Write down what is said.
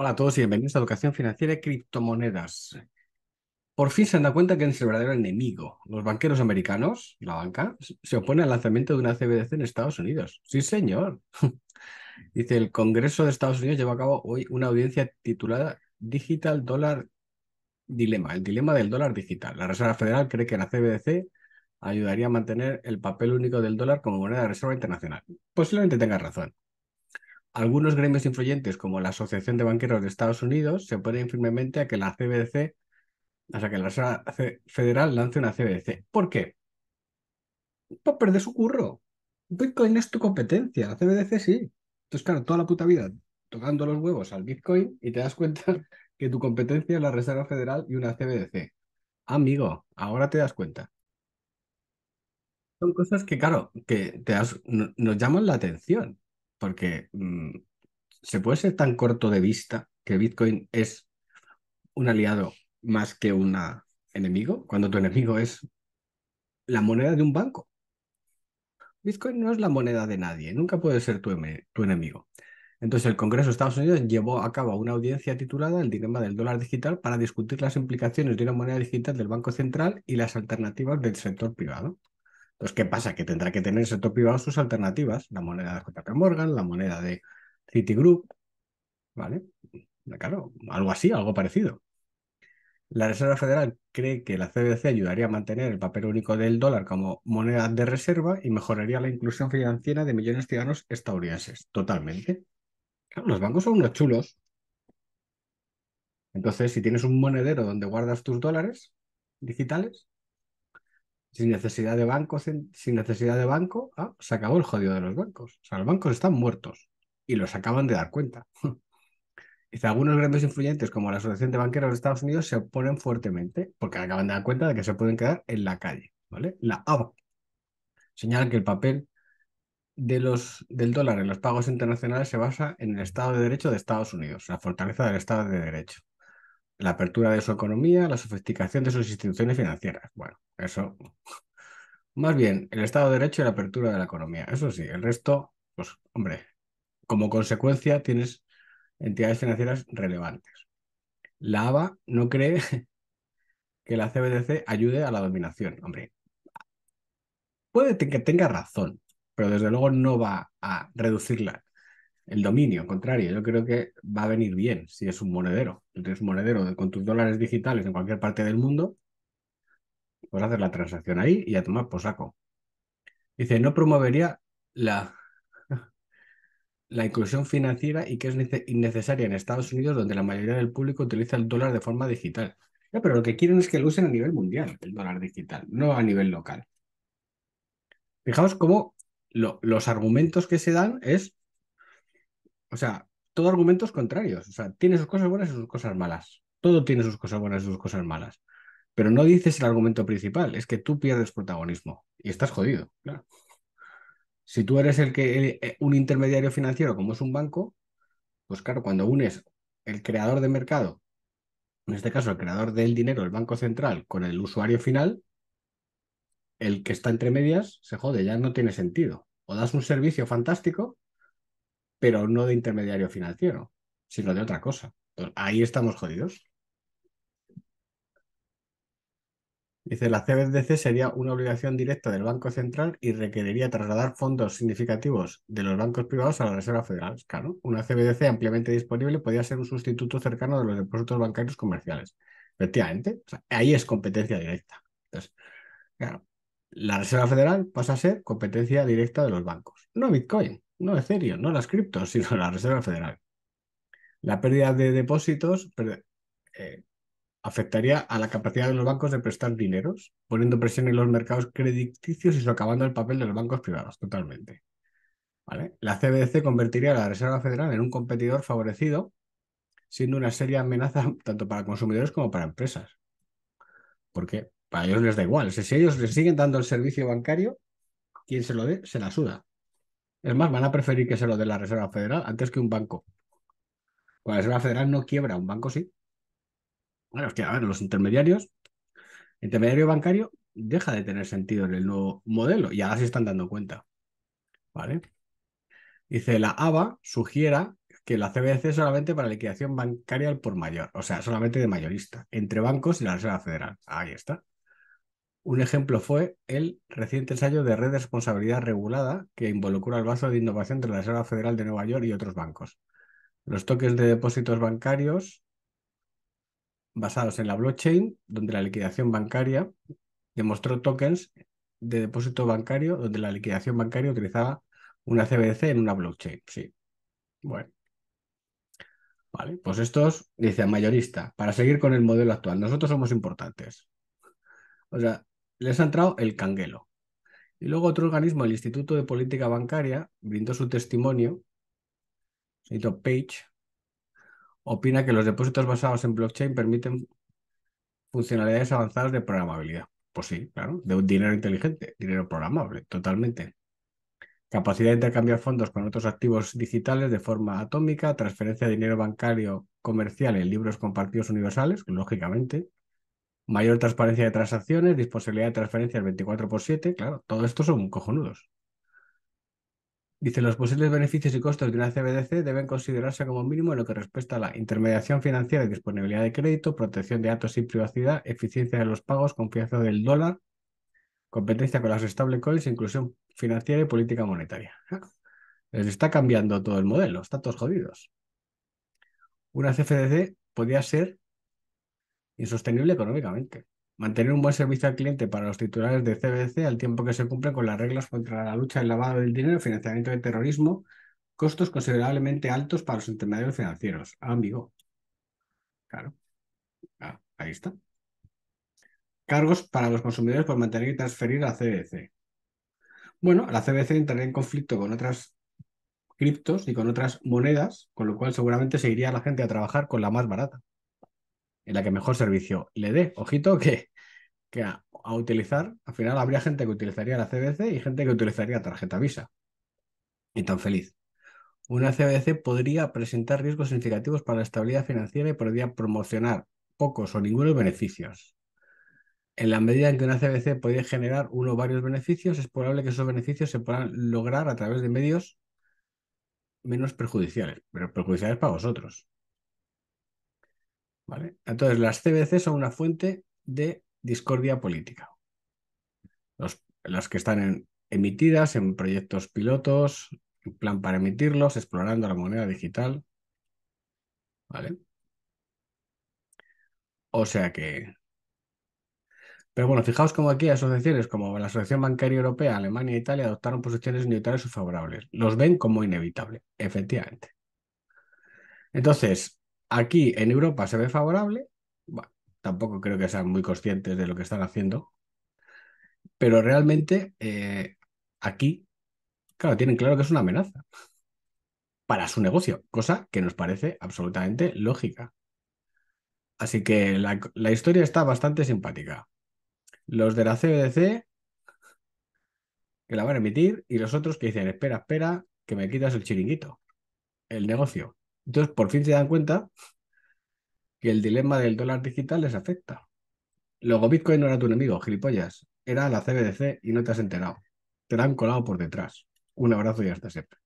Hola a todos y bienvenidos a Educación Financiera y Criptomonedas. Por fin se han dado cuenta que es el verdadero enemigo. Los banqueros americanos, la banca, se opone al lanzamiento de una CBDC en Estados Unidos. Sí, señor. Dice, el Congreso de Estados Unidos lleva a cabo hoy una audiencia titulada Digital Dollar Dilema, el dilema del dólar digital. La Reserva Federal cree que la CBDC ayudaría a mantener el papel único del dólar como moneda de reserva internacional. Posiblemente tenga razón. Algunos gremios influyentes, como la Asociación de Banqueros de Estados Unidos, se oponen firmemente a que la CBDC, o sea, que la Reserva Federal lance una CBDC. ¿Por qué? Para perder su curro. Bitcoin es tu competencia, la CBDC sí. Entonces, claro, toda la puta vida tocando los huevos al Bitcoin y te das cuenta que tu competencia es la Reserva Federal y una CBDC. Amigo, ahora te das cuenta. Son cosas que, claro, que te nos llaman la atención porque mm, se puede ser tan corto de vista que Bitcoin es un aliado más que un enemigo, cuando tu enemigo es la moneda de un banco. Bitcoin no es la moneda de nadie, nunca puede ser tu, tu enemigo. Entonces, el Congreso de Estados Unidos llevó a cabo una audiencia titulada El dilema del dólar digital para discutir las implicaciones de una moneda digital del Banco Central y las alternativas del sector privado. Entonces, ¿qué pasa? Que tendrá que tener ese top privado sus alternativas, la moneda de JP Morgan, la moneda de Citigroup, ¿vale? Claro, algo así, algo parecido. La Reserva Federal cree que la CBDC ayudaría a mantener el papel único del dólar como moneda de reserva y mejoraría la inclusión financiera de millones de ciudadanos estadounidenses. Totalmente. Claro, los bancos son unos chulos. Entonces, si tienes un monedero donde guardas tus dólares digitales, sin necesidad de banco, sin, necesidad de banco, se acabó el jodido de los bancos. O sea, los bancos están muertos y los acaban de dar cuenta. Dice, algunos grandes influyentes como la Asociación de Banqueros de Estados Unidos se oponen fuertemente porque acaban de dar cuenta de que se pueden quedar en la calle. ¿vale? La ABA señalan que el papel de los, del dólar en los pagos internacionales se basa en el Estado de Derecho de Estados Unidos, la fortaleza del Estado de Derecho la apertura de su economía, la sofisticación de sus instituciones financieras. Bueno, eso. Más bien, el Estado de Derecho y la apertura de la economía. Eso sí, el resto, pues, hombre, como consecuencia tienes entidades financieras relevantes. La ABA no cree que la CBDC ayude a la dominación. Hombre, puede que tenga razón, pero desde luego no va a reducirla el dominio, contrario. Yo creo que va a venir bien si es un monedero. Si eres un monedero con tus dólares digitales en cualquier parte del mundo, pues hacer la transacción ahí y a tomar por saco. Dice, no promovería la, la inclusión financiera y que es innecesaria en Estados Unidos, donde la mayoría del público utiliza el dólar de forma digital. pero lo que quieren es que lo usen a nivel mundial, el dólar digital, no a nivel local. Fijaos cómo los argumentos que se dan es o sea, todo argumentos contrarios. O sea, tiene sus cosas buenas y sus cosas malas. Todo tiene sus cosas buenas y sus cosas malas. Pero no dices el argumento principal, es que tú pierdes protagonismo y estás jodido, Si tú eres el que eh, un intermediario financiero como es un banco, pues claro, cuando unes el creador de mercado, en este caso el creador del dinero, el banco central, con el usuario final, el que está entre medias se jode, ya no tiene sentido. O das un servicio fantástico pero no de intermediario financiero, sino de otra cosa. ahí estamos jodidos. Dice, la CBDC sería una obligación directa del Banco Central y requeriría trasladar fondos significativos de los bancos privados a la Reserva Federal. Claro, una CBDC ampliamente disponible podría ser un sustituto cercano de los depósitos bancarios comerciales. Efectivamente, ahí es competencia directa. Entonces, claro, la Reserva Federal pasa a ser competencia directa de los bancos, no Bitcoin no serio, no las criptos, sino la Reserva Federal. La pérdida de depósitos eh, afectaría a la capacidad de los bancos de prestar dineros, poniendo presión en los mercados crediticios y socavando el papel de los bancos privados totalmente. ¿Vale? La CBDC convertiría a la Reserva Federal en un competidor favorecido, siendo una seria amenaza tanto para consumidores como para empresas. Porque para ellos les da igual. si ellos les siguen dando el servicio bancario, quien se lo dé se la suda. Es más, van a preferir que sea lo de la Reserva Federal antes que un banco. La Reserva Federal no quiebra, un banco sí. Bueno, que a ver, los intermediarios, intermediario bancario deja de tener sentido en el nuevo modelo y ahora se están dando cuenta. ¿Vale? Dice, la ABA sugiera que la CBDC es solamente para liquidación bancaria al por mayor, o sea, solamente de mayorista, entre bancos y la Reserva Federal. Ahí está. Un ejemplo fue el reciente ensayo de red de responsabilidad regulada que involucró al vaso de Innovación de la Reserva Federal de Nueva York y otros bancos. Los toques de depósitos bancarios basados en la blockchain, donde la liquidación bancaria demostró tokens de depósito bancario, donde la liquidación bancaria utilizaba una CBDC en una blockchain. Sí. Bueno. Vale, pues estos, dice mayorista, para seguir con el modelo actual, nosotros somos importantes. O sea, les ha entrado el canguelo. Y luego otro organismo, el Instituto de Política Bancaria, brindó su testimonio. hizo Page opina que los depósitos basados en blockchain permiten funcionalidades avanzadas de programabilidad. Pues sí, claro, de un dinero inteligente, dinero programable, totalmente. Capacidad de intercambiar fondos con otros activos digitales de forma atómica, transferencia de dinero bancario comercial en libros compartidos universales, lógicamente, mayor transparencia de transacciones, disponibilidad de transferencias 24 x 7, claro, todo esto son cojonudos. Dice, los posibles beneficios y costos de una CBDC deben considerarse como mínimo en lo que respecta a la intermediación financiera y disponibilidad de crédito, protección de datos y privacidad, eficiencia de los pagos, confianza del dólar, competencia con las stablecoins, inclusión financiera y política monetaria. Les está cambiando todo el modelo, está todos jodidos. Una CFDC podría ser Insostenible económicamente. Mantener un buen servicio al cliente para los titulares de CBC al tiempo que se cumple con las reglas contra la lucha del lavado del dinero, financiamiento del terrorismo, costos considerablemente altos para los intermediarios financieros. Ah, amigo. Claro. Ah, ahí está. Cargos para los consumidores por mantener y transferir a CBC. Bueno, la CBC entraría en conflicto con otras criptos y con otras monedas, con lo cual seguramente seguiría la gente a trabajar con la más barata en la que mejor servicio le dé. Ojito que, que a, utilizar, al final habría gente que utilizaría la CBC y gente que utilizaría tarjeta Visa. Y tan feliz. Una CBC podría presentar riesgos significativos para la estabilidad financiera y podría promocionar pocos o ningunos beneficios. En la medida en que una CBC podría generar uno o varios beneficios, es probable que esos beneficios se puedan lograr a través de medios menos perjudiciales, pero perjudiciales para vosotros. Entonces, las CBC son una fuente de discordia política. las que están emitidas en proyectos pilotos, en plan para emitirlos, explorando la moneda digital. ¿Vale? O sea que. Pero bueno, fijaos cómo aquí asociaciones como la Asociación Bancaria Europea, Alemania e Italia adoptaron posiciones neutrales o favorables. Los ven como inevitable, efectivamente. Entonces, Aquí en Europa se ve favorable, tampoco creo que sean muy conscientes de lo que están haciendo, pero realmente eh, aquí, claro, tienen claro que es una amenaza para su negocio, cosa que nos parece absolutamente lógica. Así que la, la historia está bastante simpática. Los de la CBDC que la van a emitir y los otros que dicen, espera, espera, que me quitas el chiringuito, el negocio. Entonces, por fin se dan cuenta que el dilema del dólar digital les afecta. Luego, Bitcoin no era tu enemigo, gilipollas. Era la CBDC y no te has enterado. Te la han colado por detrás. Un abrazo y hasta siempre.